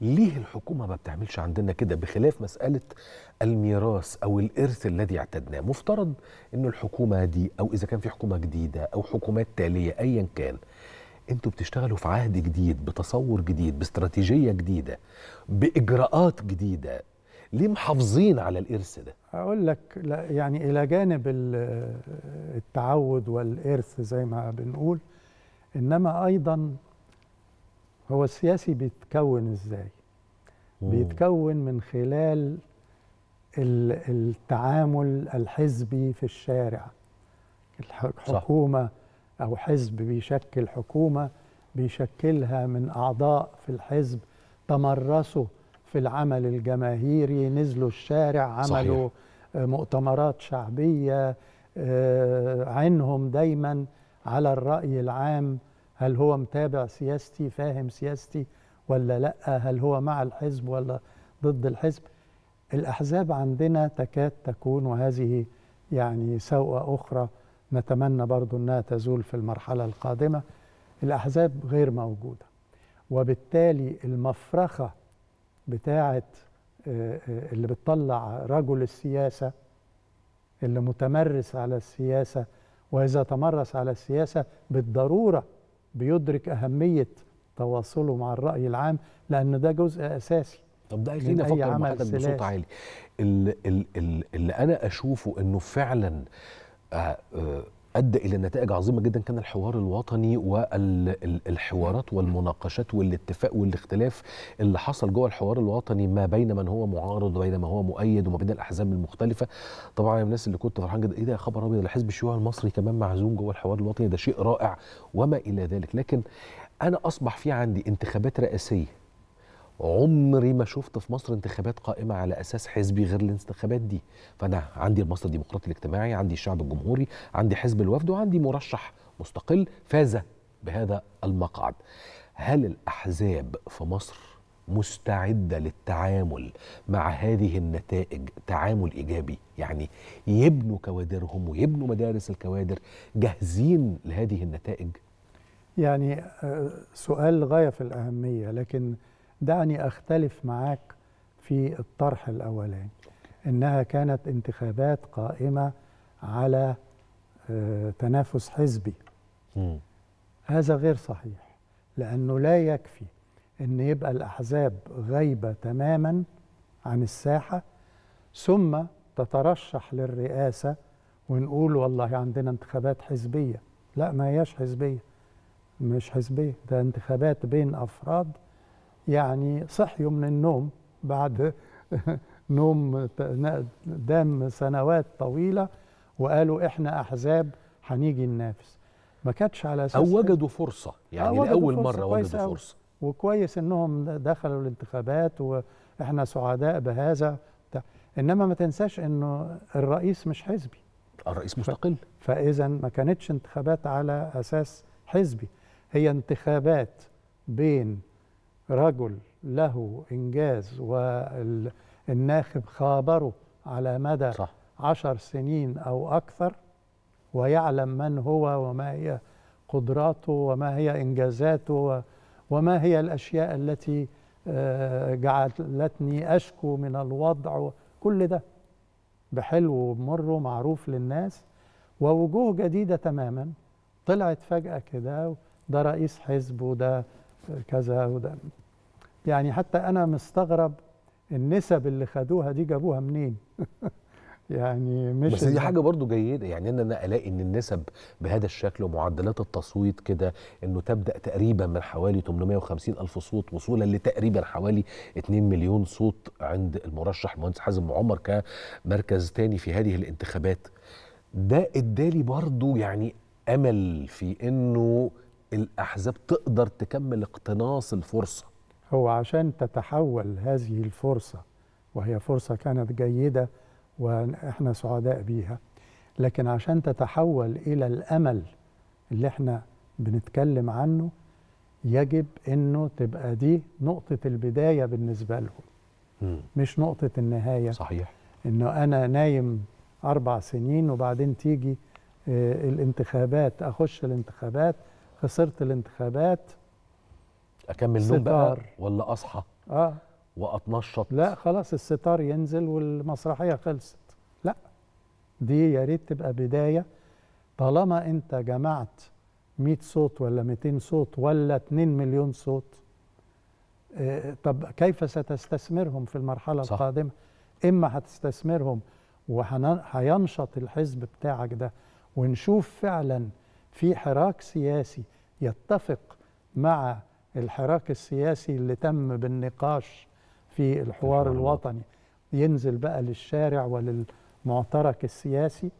ليه الحكومة ما بتعملش عندنا كده بخلاف مسألة الميراث أو الإرث الذي اعتدناه مفترض أن الحكومة دي أو إذا كان في حكومة جديدة أو حكومات تالية أيا كان أنتوا بتشتغلوا في عهد جديد بتصور جديد باستراتيجية جديدة بإجراءات جديدة ليه محافظين على الإرث ده؟ أقول لك لا يعني إلى جانب التعود والإرث زي ما بنقول إنما أيضا هو السياسي بيتكون ازاي مم. بيتكون من خلال التعامل الحزبي في الشارع الحكومة صح. أو حزب بيشكل حكومة بيشكلها من أعضاء في الحزب تمرسوا في العمل الجماهيري نزلوا الشارع عملوا صحيح. آه، مؤتمرات شعبية آه، عينهم دايما على الرأي العام هل هو متابع سياستي فاهم سياستي ولا لا هل هو مع الحزب ولا ضد الحزب الأحزاب عندنا تكاد تكون وهذه يعني سوء أخرى نتمنى برضو أنها تزول في المرحلة القادمة الأحزاب غير موجودة وبالتالي المفرخة بتاعة آه، آه، اللي بتطلع رجل السياسة اللي متمرس على السياسة وإذا تمرس على السياسة بالضرورة بيدرك أهمية تواصله مع الرأي العام لأن ده جزء أساسي طب ده يخليني أفكر معاك بصوت عالي اللي, اللي أنا أشوفه أنه فعلا آه، آه، ادى الى نتائج عظيمه جدا كان الحوار الوطني والحوارات والمناقشات والاتفاق والاختلاف اللي حصل جوه الحوار الوطني ما بين من هو معارض وبين ما هو مؤيد وما بين الاحزاب المختلفه طبعا يا الناس اللي كنت فرحان جدا ايه ده يا خبر ابيض الحزب الشيوعي المصري كمان معزوم جوه الحوار الوطني ده شيء رائع وما الى ذلك لكن انا اصبح في عندي انتخابات رئاسيه عمري ما شفت في مصر انتخابات قائمه على اساس حزبي غير الانتخابات دي فانا عندي المصر الديمقراطي الاجتماعي عندي الشعب الجمهوري عندي حزب الوفد وعندي مرشح مستقل فاز بهذا المقعد هل الاحزاب في مصر مستعده للتعامل مع هذه النتائج تعامل ايجابي يعني يبنوا كوادرهم ويبنوا مدارس الكوادر جاهزين لهذه النتائج يعني آه، سؤال غايه في الاهميه لكن دعني أختلف معاك في الطرح الأولاني إنها كانت انتخابات قائمة على آه، تنافس حزبي م. هذا غير صحيح لأنه لا يكفي أن يبقى الأحزاب غايبة تماما عن الساحة ثم تترشح للرئاسة ونقول والله عندنا انتخابات حزبية لا ما هياش حزبية مش حزبية ده انتخابات بين أفراد يعني صحيوا من النوم بعد نوم دام سنوات طويله وقالوا احنا احزاب هنيجي ننافس ما كانتش على اساس او وجدوا فرصه يعني لاول مره وجدوا فرصه وكويس انهم دخلوا الانتخابات واحنا سعداء بهذا انما ما تنساش انه الرئيس مش حزبي الرئيس مستقل فاذا ما كانتش انتخابات على اساس حزبي هي انتخابات بين رجل له إنجاز والناخب خابره على مدى صح. عشر سنين أو أكثر ويعلم من هو وما هي قدراته وما هي إنجازاته وما هي الأشياء التي آه، جعلتني أشكو من الوضع كل ده بحلو ومر معروف للناس ووجوه جديدة تماما طلعت فجأة كده ده رئيس حزب وده كذا وده يعني حتى انا مستغرب النسب اللي خدوها دي جابوها منين يعني مش بس دي حاجه برضو جيده يعني ان انا الاقي ان النسب بهذا الشكل ومعدلات التصويت كده انه تبدا تقريبا من حوالي 850 الف صوت وصولا لتقريبا حوالي 2 مليون صوت عند المرشح المهندس حازم عمر كمركز ثاني في هذه الانتخابات ده ادالي برضو يعني امل في انه الأحزاب تقدر تكمل اقتناص الفرصة هو عشان تتحول هذه الفرصة وهي فرصة كانت جيدة وإحنا سعداء بيها لكن عشان تتحول إلى الأمل اللي إحنا بنتكلم عنه يجب انه تبقى دي نقطة البداية بالنسبة لهم مش نقطة النهاية صحيح انه انا نايم اربع سنين وبعدين تيجي آه، الانتخابات اخش الانتخابات خسرت الانتخابات اكمل نوم بقى ولا اصحى اه واتنشط لا خلاص الستار ينزل والمسرحيه خلصت لا دي يا ريت تبقى بدايه طالما انت جمعت 100 صوت ولا 200 صوت ولا 2 مليون صوت آه، طب كيف ستستثمرهم في المرحله صح. القادمه اما هتستثمرهم وهينشط الحزب بتاعك ده ونشوف فعلا في حراك سياسي يتفق مع الحراك السياسي اللي تم بالنقاش في الحوار الوطني ينزل بقى للشارع وللمعترك السياسي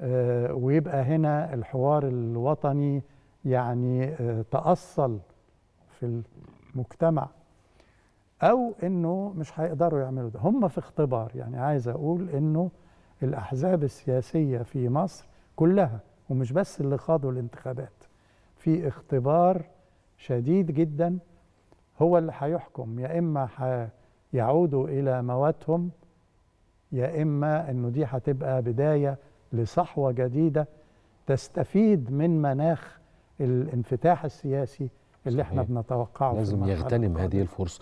آه، ويبقى هنا الحوار الوطني يعني آه، تأصل في المجتمع أو إنه مش هيقدروا يعملوا ده هم في اختبار يعني عايز أقول إنه الأحزاب السياسية في مصر كلها ومش بس اللي خاضوا الانتخابات في اختبار شديد جدا هو اللي هيحكم يا اما هيعودوا الى مواتهم يا اما انه دي هتبقى بدايه لصحوه جديده تستفيد من مناخ الانفتاح السياسي اللي احنا بنتوقعه لازم يغتنم هذه الفرصه